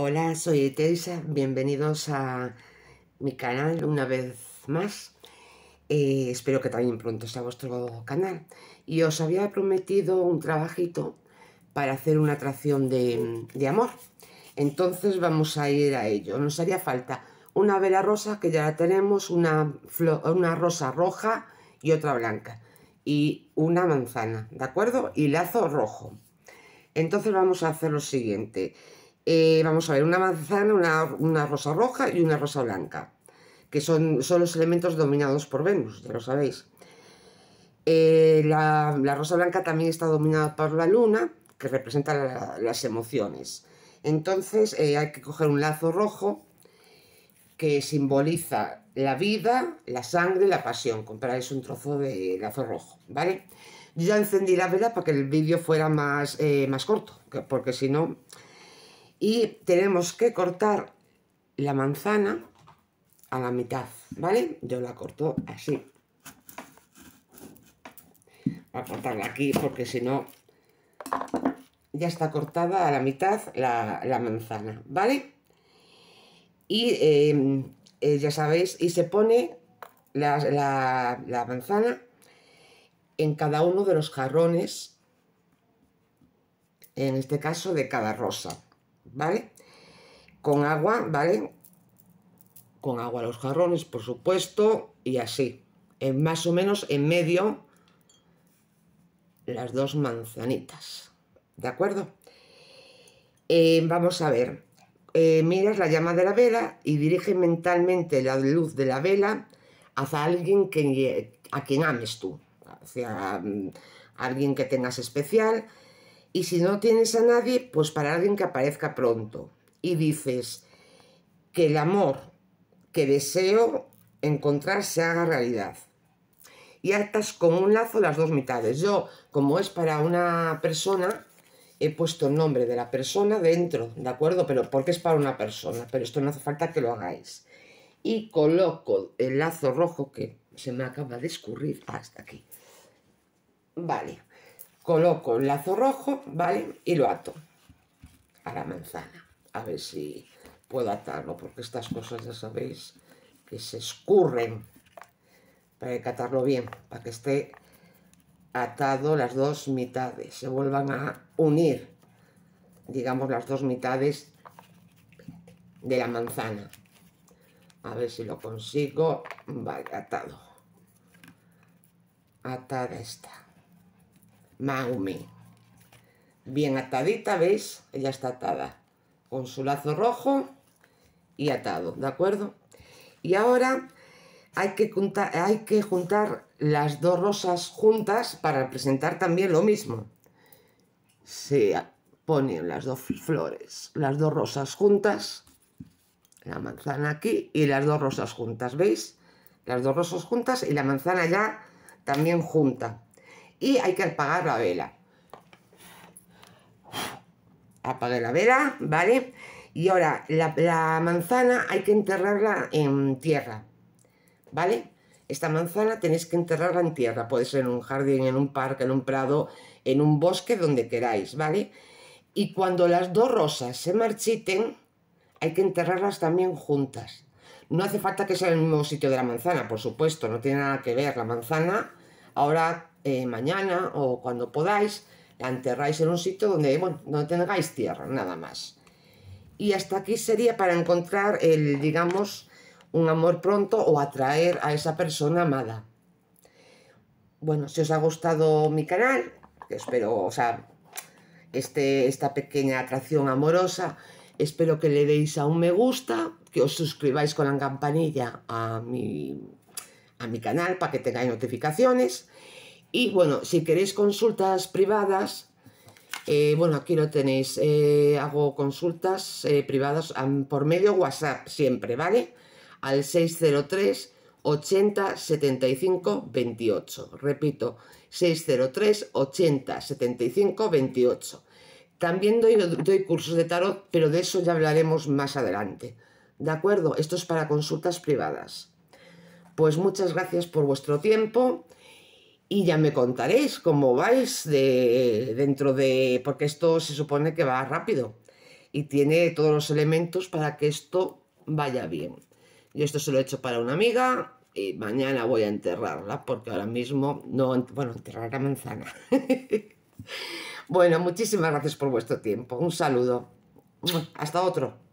Hola, soy Teresa, bienvenidos a mi canal una vez más. Eh, espero que también pronto sea vuestro canal. Y os había prometido un trabajito para hacer una atracción de, amor. Entonces vamos a ir a ello. Nos haría falta una vela rosa, que ya la tenemos, una rosa roja y otra blanca. Y una manzana, ¿de acuerdo? Y lazo rojo. Entonces vamos a hacer lo siguiente. Eh, vamos a ver, una manzana, una, rosa roja y una rosa blanca, que son, los elementos dominados por Venus, ya lo sabéis. Eh, la, rosa blanca también está dominada por la luna, que representa las emociones. Entonces eh, hay que coger un lazo rojo que simboliza la vida, la sangre y la pasión. Compráis un trozo de lazo rojo, ¿vale? Yo ya encendí la vela para que el vídeo fuera más, más corto, porque si no y tenemos que cortar la manzana a la mitad, ¿vale? Yo la corto así. Voy a cortarla aquí porque si no ya está cortada a la mitad la, manzana, ¿vale? Y em, eh, ya sabéis, y se pone la, la manzana en cada uno de los jarrones, en este caso de cada rosa. ¿vale? Con agua, ¿vale? Con agua los jarrones, por supuesto, y así. En más o menos en medio las dos manzanitas, ¿de acuerdo? Eh, vamos a ver. Eh, miras la llama de la vela y dirige mentalmente la luz de la vela hacia alguien que, a quien ames tú, hacia mm, alguien que tengas especial, y si no tienes a nadie, pues para alguien que aparezca pronto. Y dices que el amor que deseo encontrar se haga realidad. Y atas con un lazo las dos mitades. Yo, como es para una persona, he puesto el nombre de la persona dentro, ¿de acuerdo? Pero porque es para una persona, pero esto no hace falta que lo hagáis. Y coloco el lazo rojo que se me acaba de escurrir hasta aquí. Vale coloco el lazo rojo, ¿vale? Y lo ato a la manzana. A ver si puedo atarlo, porque estas cosas ya sabéis que se escurren. Para que atarlo bien, para que esté atado las dos mitades, se vuelvan a unir, digamos, las dos mitades de la manzana. A ver si lo consigo. Vale, atado. Atada está. Maumi. Bien atadita, ¿veis? Ella está atada con su lazo rojo y atado, ¿de acuerdo? Y ahora hay que, juntar, hay que juntar las dos rosas juntas para presentar también lo mismo. Se ponen las dos flores, las dos rosas juntas, la manzana aquí y las dos rosas juntas, ¿veis? Las dos rosas juntas y la manzana ya también junta y hay que apagar la vela. apague la vela, ¿vale? Y ahora la, la manzana hay que enterrarla en tierra, ¿vale? Esta manzana tenéis que enterrarla en tierra, puede ser en un jardín, en un parque, en un prado, en un bosque, donde queráis, ¿vale? Y cuando las dos rosas se marchiten, hay que enterrarlas también juntas. No hace falta que sea en el mismo sitio de la manzana, por supuesto, no tiene nada que ver la manzana ahora, eh, mañana o cuando podáis, la enterráis en un sitio donde, no tengáis tierra, nada más. Y hasta aquí sería para encontrar el, digamos, un amor pronto o atraer a esa persona amada. Bueno, si os ha gustado mi canal, espero, o sea, este, esta pequeña atracción amorosa, espero que le deis a un me gusta, que os suscribáis con la campanilla a mi a mi canal para que tengáis notificaciones. Y bueno, si queréis consultas privadas, eh, bueno, aquí lo tenéis. Eh, hago consultas eh, privadas por medio WhatsApp siempre, ¿vale? Al 603 80 75 28. Repito, 603 80 75 28. También doy, doy cursos de tarot, pero de eso ya hablaremos más adelante. ¿De acuerdo? Esto es para consultas privadas. Pues muchas gracias por vuestro tiempo y ya me contaréis cómo vais dentro de... porque esto se supone que va rápido y tiene todos los elementos para que esto vaya bien. Yo esto se lo he hecho para una amiga y mañana voy a enterrarla porque ahora mismo no... bueno, enterrar la manzana. bueno, muchísimas gracias por vuestro tiempo. Un saludo. Hasta otro.